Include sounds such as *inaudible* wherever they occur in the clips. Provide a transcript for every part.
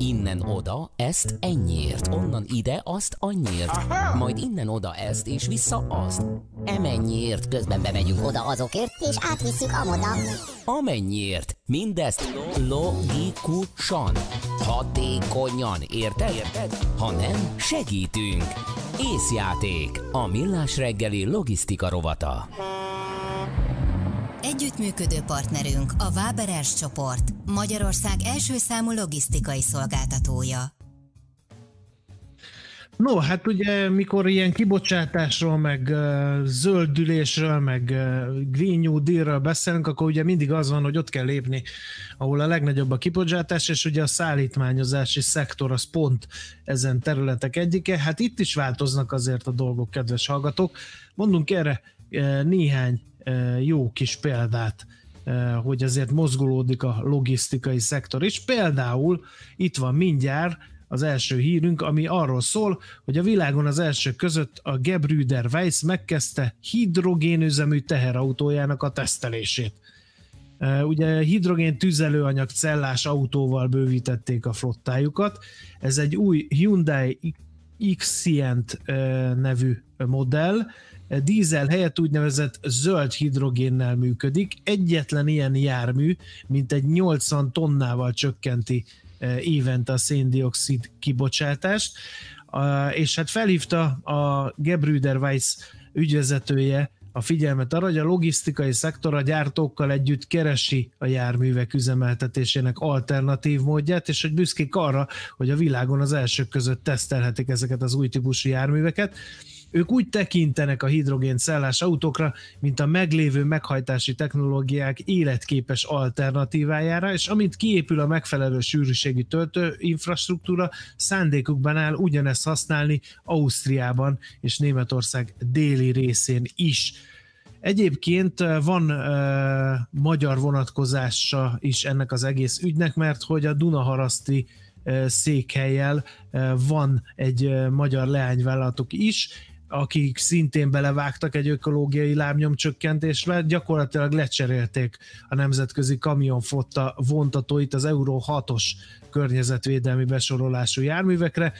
Innen oda, ezt ennyiért, onnan ide, azt annyiért, majd innen oda ezt és vissza azt. Emennyiért közben bemegyünk oda azokért, és átvisszük amoda. Amennyiért, mindezt logikusan, hatékonyan, érted? érted? Ha nem, segítünk. Észjáték, a millás reggeli logisztika rovata. Együttműködő partnerünk a Váberers csoport, Magyarország első számú logisztikai szolgáltatója. No, hát ugye, mikor ilyen kibocsátásról, meg uh, zöldülésről, meg uh, Green New Deal-ről beszélünk, akkor ugye mindig az van, hogy ott kell lépni, ahol a legnagyobb a kibocsátás, és ugye a szállítmányozási szektor az pont ezen területek egyike. Hát itt is változnak azért a dolgok, kedves hallgatók. Mondunk erre uh, néhány jó kis példát, hogy azért mozgolódik a logisztikai szektor, és például itt van mindjárt az első hírünk, ami arról szól, hogy a világon az első között a Gebrüder Weiss megkezdte hidrogénüzemű teherautójának a tesztelését. Ugye hidrogén tüzelőanyag cellás autóval bővítették a flottájukat. Ez egy új Hyundai Xient nevű modell, dízel helyett úgynevezett zöld hidrogénnel működik. Egyetlen ilyen jármű, mint egy 80 tonnával csökkenti e, évente a széndiokszid kibocsátást, és hát felhívta a Gebrüder Weiss ügyvezetője a figyelmet arra, hogy a logisztikai szektor a gyártókkal együtt keresi a járművek üzemeltetésének alternatív módját, és hogy büszkék arra, hogy a világon az elsők között tesztelhetik ezeket az új típusú járműveket. Ők úgy tekintenek a hidrogén szállás autókra, mint a meglévő meghajtási technológiák életképes alternatívájára, és amint kiépül a megfelelő sűrűségű töltő infrastruktúra, szándékukban áll ugyanezt használni Ausztriában és Németország déli részén is. Egyébként van e, magyar vonatkozása is ennek az egész ügynek, mert hogy a Dunaharaszti ö, székhelyel van egy magyar leányvállalatuk is, akik szintén belevágtak egy ökológiai lábnyomcsökkentésbe, gyakorlatilag lecserélték a nemzetközi kamionfotta vontatóit az Euró 6-os környezetvédelmi besorolású járművekre,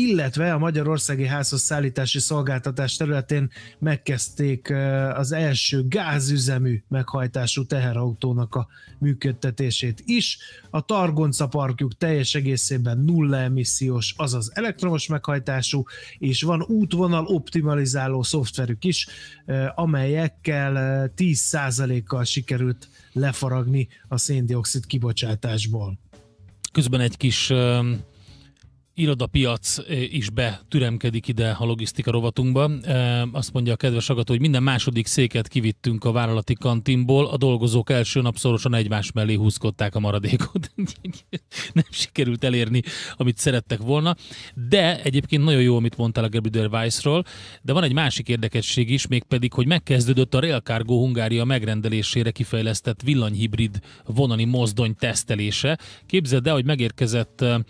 illetve a Magyarországi Házhoz Szállítási Szolgáltatás területén megkezdték az első gázüzemű meghajtású teherautónak a működtetését is. A Targonca parkjuk teljes egészében nulla emissziós, azaz elektromos meghajtású, és van útvonal optimalizáló szoftverük is, amelyekkel 10%-kal sikerült lefaragni a széndiokszid kibocsátásból. Közben egy kis irodapiac e, is betüremkedik ide a logisztika rovatunkba. E, azt mondja a kedves agató, hogy minden második széket kivittünk a vállalati kantinból, a dolgozók első nap szorosan egymás mellé húzkodták a maradékot. *laughs* Nem sikerült elérni, amit szerettek volna. De egyébként nagyon jó, amit mondtál a Gabriel Weissról, de van egy másik érdekesség is, mégpedig, hogy megkezdődött a Real Cargo Hungária megrendelésére kifejlesztett villanyhibrid vonani mozdony tesztelése. Képzeld el, hogy megérkezett e,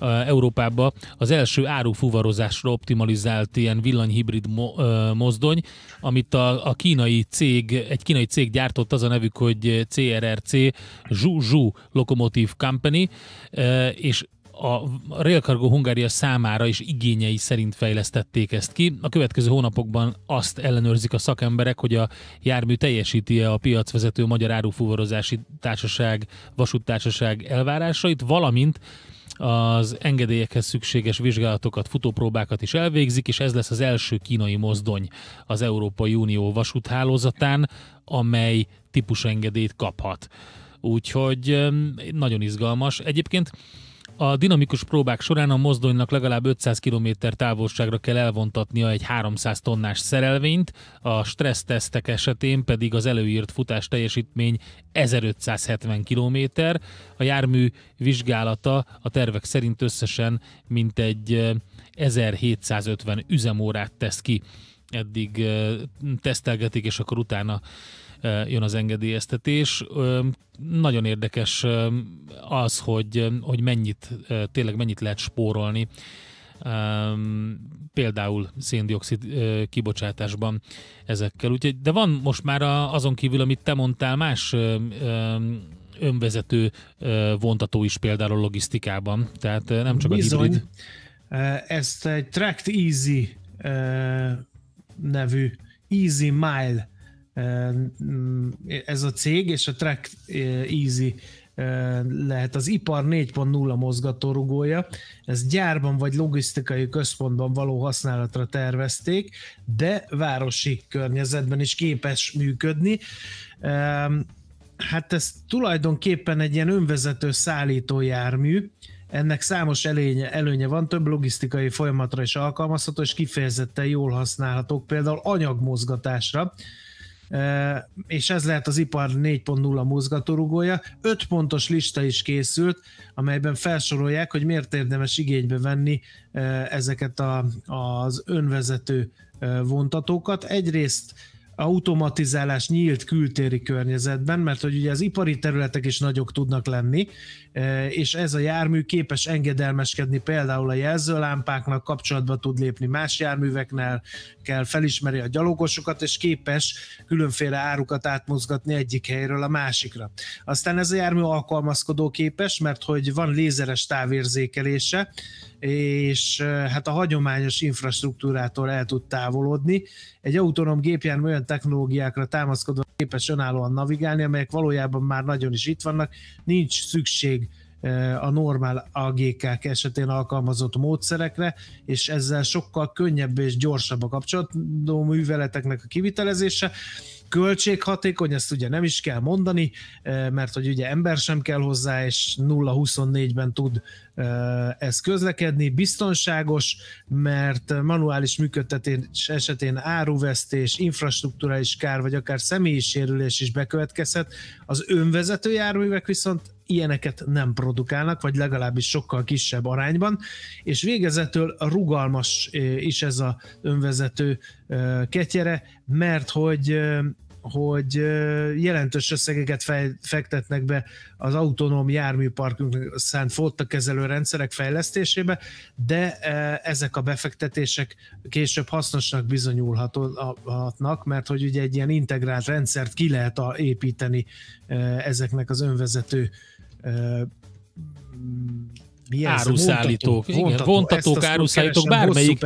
Európába az első árufuvarozásra optimalizált ilyen villanyhibrid mozdony, amit a, a kínai cég, egy kínai cég gyártott, az a nevük, hogy CRRC, Zhu Zhu Locomotive Company, és a Rail Cargo Hungária számára is igényei szerint fejlesztették ezt ki. A következő hónapokban azt ellenőrzik a szakemberek, hogy a jármű teljesíti-e a piacvezető Magyar Árufúvarozási Társaság, Vasúttársaság elvárásait, valamint az engedélyekhez szükséges vizsgálatokat, futópróbákat is elvégzik, és ez lesz az első kínai mozdony az Európai Unió vasúthálózatán, amely típusengedélyt kaphat. Úgyhogy nagyon izgalmas. Egyébként a dinamikus próbák során a mozdonynak legalább 500 km távolságra kell elvontatnia egy 300 tonnás szerelvényt, a stressztesztek esetén pedig az előírt futás teljesítmény 1570 km, a jármű vizsgálata a tervek szerint összesen mintegy 1750 üzemórát tesz ki. Eddig tesztelgetik, és akkor utána jön az engedélyeztetés. Nagyon érdekes az, hogy, hogy mennyit, tényleg mennyit lehet spórolni például széndiokszid kibocsátásban ezekkel. Úgyhogy, de van most már a, azon kívül, amit te mondtál, más önvezető vontató is például logisztikában, tehát nem csak Bizony. a hibrid. Ezt egy Tract Easy nevű Easy Mile Eh, ez a cég, és a Track eh, Easy eh, lehet az ipar 4.0 mozgatórugója. Ez gyárban vagy logisztikai központban való használatra tervezték, de városi környezetben is képes működni. Hát ez tulajdonképpen egy ilyen önvezető jármű. ennek számos elénye, előnye van, több logisztikai folyamatra is alkalmazható, és kifejezetten jól használhatók, például anyagmozgatásra és ez lehet az ipar 4.0 mozgatórugója. öt pontos lista is készült, amelyben felsorolják, hogy miért érdemes igénybe venni ezeket a, az önvezető vontatókat. Egyrészt automatizálás nyílt kültéri környezetben, mert hogy ugye az ipari területek is nagyok tudnak lenni, e, és ez a jármű képes engedelmeskedni például a jelzőlámpáknak, kapcsolatba tud lépni más járműveknél, kell felismeri a gyalogosokat, és képes különféle árukat átmozgatni egyik helyről a másikra. Aztán ez a jármű alkalmazkodó képes, mert hogy van lézeres távérzékelése, és hát a hagyományos infrastruktúrától el tud távolodni. Egy autonóm gépjármű olyan technológiákra támaszkodva képes önállóan navigálni, amelyek valójában már nagyon is itt vannak, nincs szükség a normál agk esetén alkalmazott módszerekre, és ezzel sokkal könnyebb és gyorsabb a kapcsolatú műveleteknek a kivitelezése költséghatékony, ezt ugye nem is kell mondani, eh, mert hogy ugye ember sem kell hozzá, és 0-24-ben tud eh, ez közlekedni, biztonságos, mert manuális működtetés esetén áruvesztés, infrastruktúrális kár, vagy akár személyi sérülés is bekövetkezhet. Az önvezető járművek viszont ilyeneket nem produkálnak, vagy legalábbis sokkal kisebb arányban, és végezetül rugalmas eh, is ez a önvezető eh, ketyere, mert hogy eh, hogy jelentős összegeket fektetnek be az autonóm járműparkunk szánt flottakezelő rendszerek fejlesztésébe, de ezek a befektetések később hasznosnak bizonyulhatnak, mert hogy ugye egy ilyen integrált rendszert ki lehet építeni ezeknek az önvezető Mm, mi ez? áruszállítók, vontatók, igen, vontató, vontatók áruszállítók, bármelyik.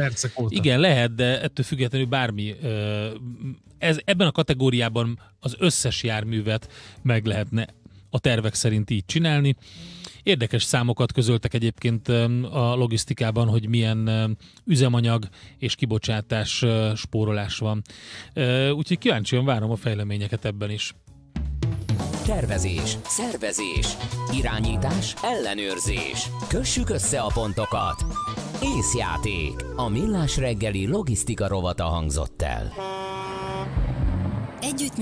Igen, lehet, de ettől függetlenül bármi. Ez, ebben a kategóriában az összes járművet meg lehetne a tervek szerint így csinálni. Érdekes számokat közöltek egyébként a logisztikában, hogy milyen üzemanyag és kibocsátás spórolás van. Úgyhogy kíváncsian várom a fejleményeket ebben is. Tervezés, szervezés, irányítás, ellenőrzés. Kössük össze a pontokat. Észjáték. A millás reggeli logisztika rovata hangzott el. Együtt